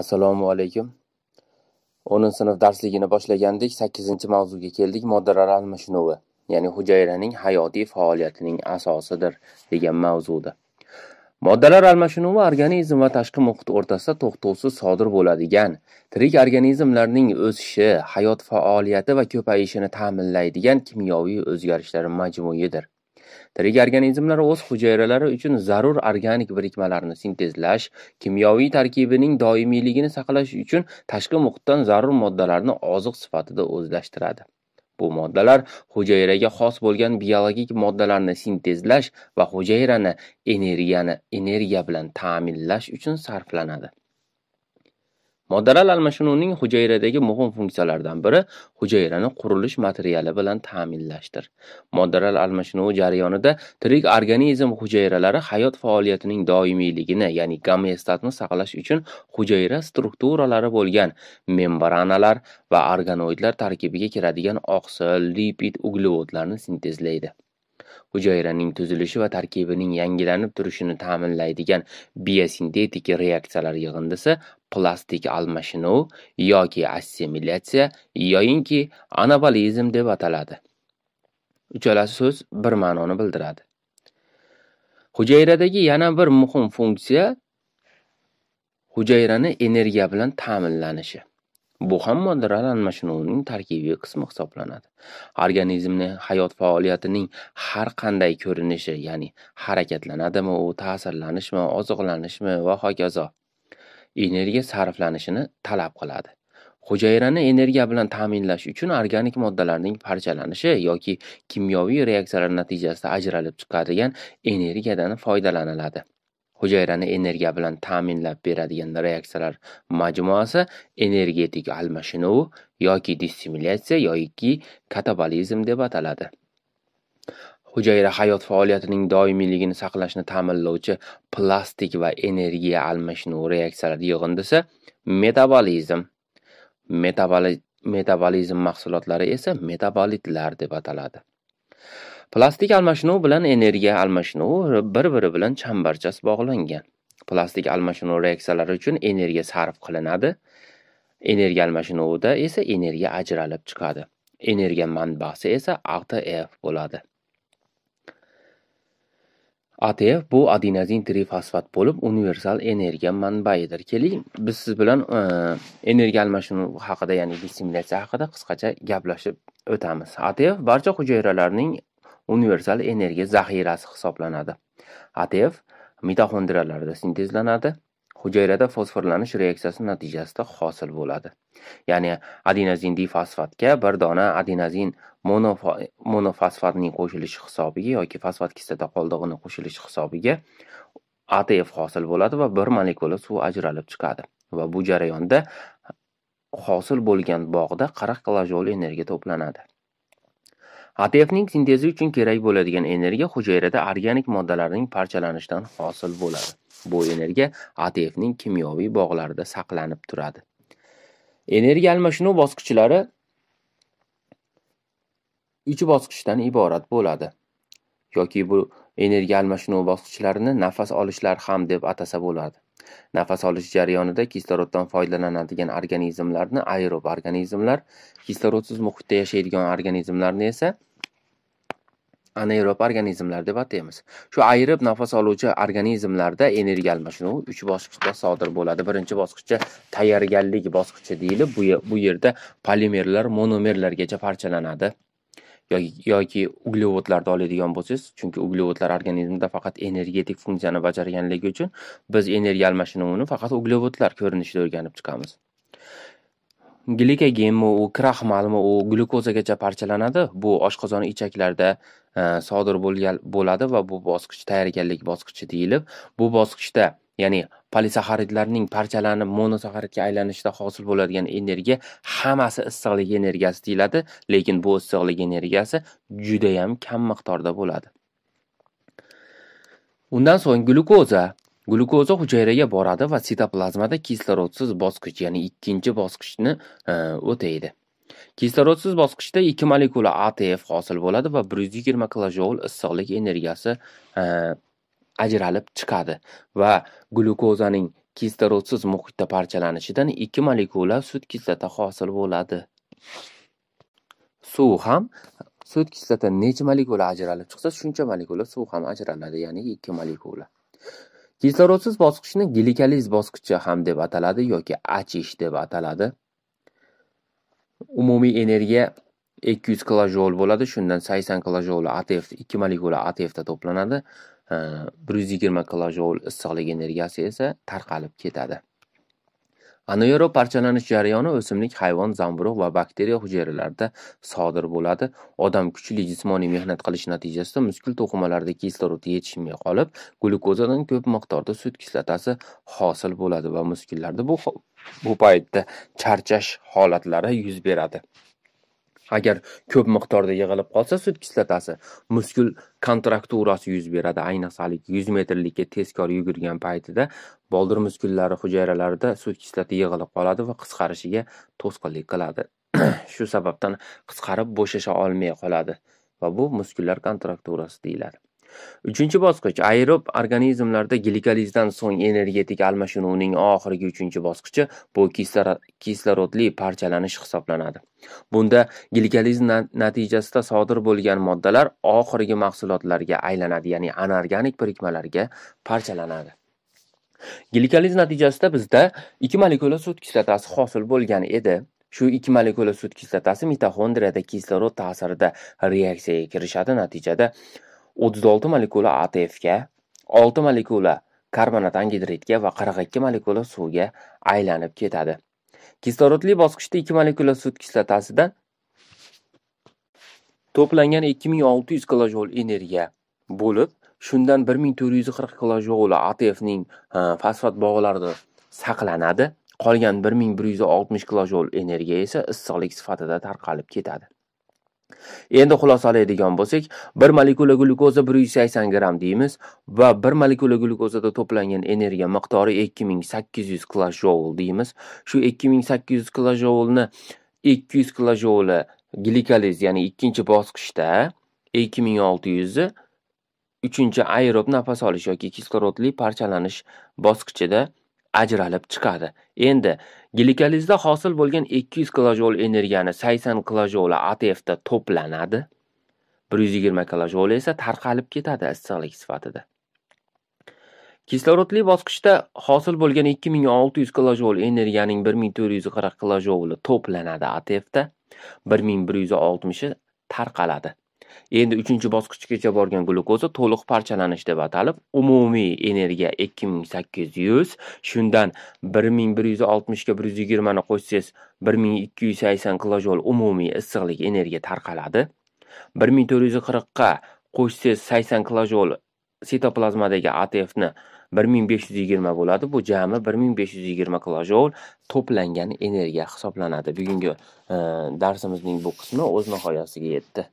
Assalomu alaykum. 10 sinf darsligini boshlagandik, 8-mavzuga keldik, moddalar almashinuvi, ya'ni hujayraning hayotiy faoliyatining asosidir degan mavzuda. Moddalar almashinuvi organizm va tashqi muhit o'rtasida to'xtovsiz sodir bo'ladigan, tirik organizmlarning o'sishi, hayot faoliyati va ko'payishini ta'minlaydigan kimyoviy o'zgarishlar majmuidir. Tirik organizmlar o'z hujayralari uchun zarur organik birikmalarni sintezlash, kimyoviy tarkibining doimiyligini saqlash uchun tashqi muhitdan zarur moddalarni oziq sifatida o'zlashtiradi. Bu moddalar hujayraga xos bo'lgan biologik moddalarni sintezlash va hujayrani energiyani energiya bilan ta'minlash uchun sarflanadi. Moddalar almashinuvining hujayradagi muhim funksiyalaridan biri hujayrani qurilish materiali bilan ta'minlashdir. Moddalar almashinuvi jarayonida tirik organizm hujayralari hayot faoliyatining doimiyligini, ya'ni gomeostatni saqlash uchun hujayra strukturalari bo'lgan membranalar va organoidlar tarkibiga kiradigan oqsil, lipid, uglevodlarni sintezlaydi. hujayraning tuzilishi va tarkibining yangilanib turishini ta'minlaydigan biosintetik reaksiyalar yig'indisi plastik almashinuv yoki assimilyatsiya yoyinki anabolizm deb ataladi uchala so'z bir ma'noni bildiradi hujayradagi yana bir muhim funksiya hujayrani energiya bilan ta'minlanishi Bu ham moddalar almashinuvining tarkibiy qismi hisoblanadi. Organizmning hayot faoliyatining har qanday ko'rinishi, ya'ni harakatlanadimi, u ta'sirlanishmi, oziqlanishmi va hokazo energiya sarflanishini talab qiladi. Hujayrani energiya bilan ta'minlash uchun organik moddalarning parchalanishi yoki kimyoviy reaksiyalar natijasida ajralib chiqadigan energiyadan foydalaniladi. hujayrani energiya bilan ta'minlab beradigan reaksiyalar majmuasi energetik almashinuv yoki dissimulyatsiya yoki katabolizm deb ataladi hujayra hayot faoliyatining doimiyligini saqlashni ta'minlovchi plastik va energiya almashinuv reaksiyalari yig'indisi metabolizm metaboli metabolizm mahsulotlari esa metabolitlar deb ataladi plastik almashinuv bilan energiya almashinuvi bir biri bilan chambarchas bog'langan plastik almashinuv reaksiyalari uchun energiya sarf qilinadi energiya almashinuvida esa energiya ajralib chiqadi energiya manbasi esa atf bo'ladi atf bu adenozin trifosfat bo'lib universal energiya manbaidir keling biz siz bilan e, energiya almashinuvi haqida ya'ni dissimilyatsiya haqida qisqacha gaplashib o'tamiz atf barcha hujayralarning universal energiya zaxirasi hisoblanadi atf mitoxondriyalarda sintezlanadi hujayrada fosforlanish reaksiyasi natijasida hosil bo'ladi. Ya'ni adenozin difosfatga bir dona adenozin monofosfatning qo'shilishi hisobiga yoki fosfat kislota qoldig'ini qo'shilishi hisobiga ATF hosil bo'ladi va bir molekula suv ajralib chiqadi va bu jarayonda hosil bo'lgan bog'da qirq kilojoul energiya to'planadi. ATFning sintezi uchun kerak bo'ladigan energiya hujayrada organik moddalarning parchalanishidan hosil bo'ladi. Bu energiya ATFning kimyoviy bog'larida saqlanib turadi. Energiya almashinuv bosqichlari 3 bosqichdan iborat bo'ladi. yoki bu energiya almashinuv bosqichlarini nafas olishlar ham deb atasa bo'ladi. Nafas olish jarayonida kisloroddan foydalanadigan organizmlarni aerob organizmlar, kislorodsiz muhitda yashaydigan organizmlarni esa anaerob organizmlar deb ataymiz. Shu aerob nafas oluvchi organizmlarda energiya almashinuvi 3 bosqichda sodir bo'ladi. Birinchi bosqichda tayyorgarlik bosqichi deyilib, bu yerda polimerlar monomerlargacha parchalanadi. yoki uglevodlarni oladigan bo'lsangiz, chunki uglevodlar organizmda faqat energetik funksiyani bajarganligi uchun biz energiya almashinuvini faqat uglevodlar ko'rinishida o'rganib chiqamiz. Glikogenmi u kraxmalmi u glyukozagacha parchalanadi. Bu oshqozon ichaklarda e, sodir bo'lgan bo'ladi va bu bosqich tayyorgarlik bosqichi deyilib, bu bosqichda, ya'ni polisaxaridlarning parchalanib monosaxaridga aylanishida hosil bo'ladigan energiya hammasi issiqlik energiyasi deyiladi lekin bu issiqlik energiyasi judayam kam miqdorda bo'ladi undan so'ng glyukoza glyukoza hujayraga boradi va sitoplazmada kislorodsiz bosqich ya'ni ikkinchi bosqichni e, o'taydi kislorodsiz bosqichda ikki molekula atf hosil bo'ladi va bir yuz yigirma kilojoul issiqlik energiyasi e, ajralib chiqadi va glyukozaning kislorodsiz muhitda parchalanishidan ikki molekula sut kislota hosil bo'ladi suv ham sut kislota necha molekula ajralib chiqsa shuncha molekula suv ham ajraladi ya'ni ikki molekula kislorodsiz bosqichni glikaliz bosqichi ham deb ataladi yoki achish deb ataladi umumiy energiya 200 kilojol bo'ladi shundan 80 kilojol atf 2 molekula atfda to'planadi Э, bir yuz yigirma kilojoul issiqlik energiyasi esa tarqalib ketadi anaerob parchalanish jarayoni o'simlik hayvon zamburug' va bakteriya hujayralarida sodir bo'ladi odam kuchli jismoniy mehnat qilish natijasida muskul to'qimalarida kislorod yetishmay qolib glyukozadan ko'p miqdorda sut kislotasi hosil bo'ladi va muskullarda bu bu paytda charchash holatlari yuz beradi Agar ko'p miqdorda yig'ilib qolsa sut kislotasi, muskul kontrakturasi yuz beradi. ayniqsa 100 metrlikka tezkor yugurgan paytida boldir muskullari hujayralarida sut kislota yig'ilib qoladi va qisqarishiga to'sqinlik qiladi. Shu sababdan qisqarib bo'shasha olmay qoladi va bu muskullar kontrakturasi deyiladi. Uchinchi bosqich aerob organizmlarda glikolizdan so'ng energetik almashinuvining oxirgi uchinchi bosqichi bu kislorodli parchalanish hisoblanadi. Bunda glikoliz natijasida sodir bo'lgan moddalar oxirgi mahsulotlarga aylanadi, ya'ni anorganik birikmalarga parchalanadi. glikoliz natijasida bizda 2 molekula sut kislotasi hosil bo'lgan edi. Shu ikki molekula sut kislotasi mitoxondriyada kislorod ta'sirida reaksiyaga kirishadi, natijada 36 molekula ATFga, 6 molekula karbonat angidridga va 42 molekula suvga aylanib ketadi. Kislorodli bosqichda 2 molekula sut kislotasidan to'plangan 2600 kilojol energiya bo'lib, shundan 1440 kilojol ATFning e, fosfat bog'larida saqlanadi. Qolgan 1160 kilojol energiya esa issiqlik sifatida tarqalib ketadi. Endi xulosa oladigan bo'lsak, 1 molekula glukoza 180 gramm deymiz va 1 molekula glukozada to'plangan energiya miqdori 2800 kilojoul deymiz. Shu 2800 kilojoulni 200 kilojouli glikoliz, ya'ni ikkinchi bosqichda 2600 uchinchi aerob nafas olish yoki kislorodli parchalanish bosqichida ajralib chiqadi. Endi glikolizda hosil bo'lgan 200 kilojoul energiyani 80 kilojoul ATFda to'planadi. 120 kilojoul esa tarqalib ketadi issiqlik sifatida. Kislorodli bosqichda hosil bo'lgan 2600 kilojoul energiyaning 1440 kilojouli to'planadi ATFda, 1160i tarqaladi. Endi 3-bosqichgacha borgan glyukoza to'liq parchalanish deb atalib, umumiy energiya 2800, shundan 1160 ga 120 ni qo'shsangiz, 1280 kilojol umumiy issiqlik energiya tarqaladi. 1440 ga qo'shsangiz 80 kilojol sitoplazmadagi ATFni 1520 bo'ladi. Bu jami 1520 kilojol to'plangan energiya hisoblanadi. Bugungi e, darsimizning bu qismi o'z nihoyasiga yetdi.